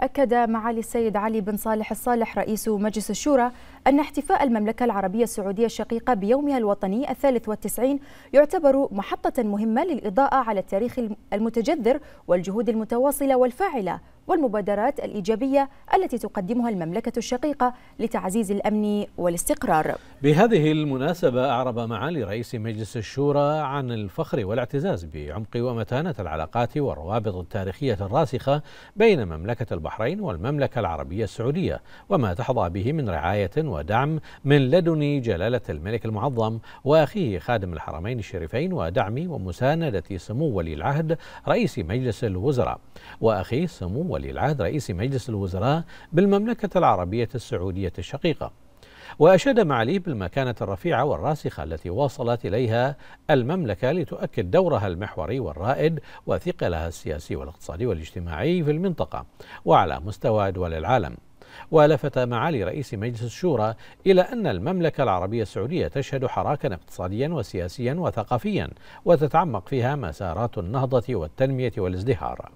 أكد معالي السيد علي بن صالح الصالح رئيس مجلس الشورى أن احتفاء المملكة العربية السعودية الشقيقة بيومها الوطني الثالث والتسعين يعتبر محطة مهمة للإضاءة على التاريخ المتجذر والجهود المتواصلة والفاعلة والمبادرات الإيجابية التي تقدمها المملكة الشقيقة لتعزيز الأمن والاستقرار بهذه المناسبة أعرب معالي رئيس مجلس الشورى عن الفخر والاعتزاز بعمق ومتانة العلاقات والروابط التاريخية الراسخة بين مملكة البحرين والمملكة العربية السعودية وما تحظى به من رعاية ودعم من لدن جلالة الملك المعظم وأخيه خادم الحرمين الشريفين ودعم ومساندة سمو ولي العهد رئيس مجلس الوزراء وأخيه سمو ولي العهد رئيس مجلس الوزراء بالمملكة العربية السعودية الشقيقة وأشاد معاليه بالمكانة الرفيعة والراسخة التي واصلت إليها المملكة لتؤكد دورها المحوري والرائد وثقلها السياسي والاقتصادي والاجتماعي في المنطقة وعلى مستوى دول العالم ولفت معالي رئيس مجلس الشورى إلى أن المملكة العربية السعودية تشهد حراكا اقتصاديا وسياسيا وثقافيا وتتعمق فيها مسارات النهضة والتنمية والازدهار